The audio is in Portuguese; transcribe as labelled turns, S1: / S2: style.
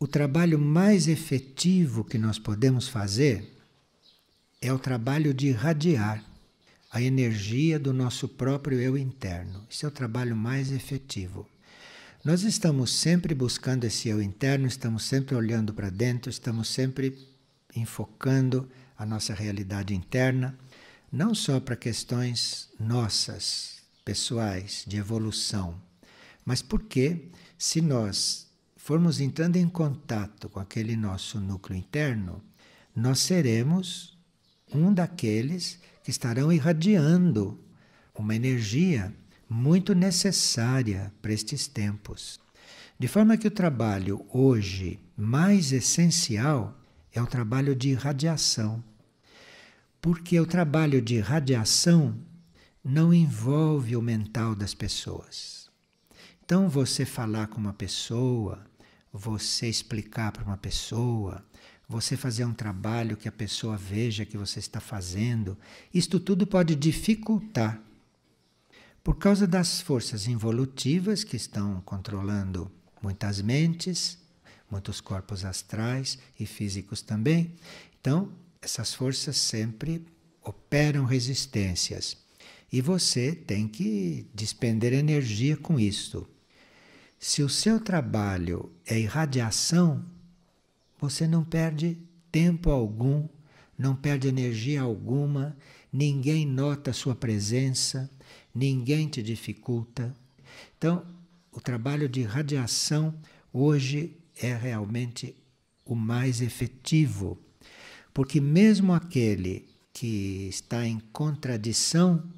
S1: O trabalho
S2: mais efetivo que nós podemos fazer é o trabalho de irradiar a energia do nosso próprio eu interno. Esse é o trabalho mais efetivo. Nós estamos sempre buscando esse eu interno, estamos sempre olhando para dentro, estamos sempre enfocando a nossa realidade interna, não só para questões nossas, pessoais, de evolução, mas porque se nós formos entrando em contato com aquele nosso núcleo interno, nós seremos um daqueles que estarão irradiando uma energia muito necessária para estes tempos. De forma que o trabalho hoje mais essencial é o trabalho de irradiação. Porque o trabalho de irradiação não envolve o mental das pessoas. Então, você falar com uma pessoa, você explicar para uma pessoa, você fazer um trabalho que a pessoa veja que você está fazendo, isto tudo pode dificultar. Por causa das forças involutivas que estão controlando muitas mentes, muitos corpos astrais e físicos também, então essas forças sempre operam resistências. E você tem que despender energia com isto. Se o seu trabalho é irradiação, você não perde tempo algum, não perde energia alguma, ninguém nota a sua presença, ninguém te dificulta. Então, o trabalho de irradiação hoje é realmente o mais efetivo, porque mesmo aquele que
S1: está em contradição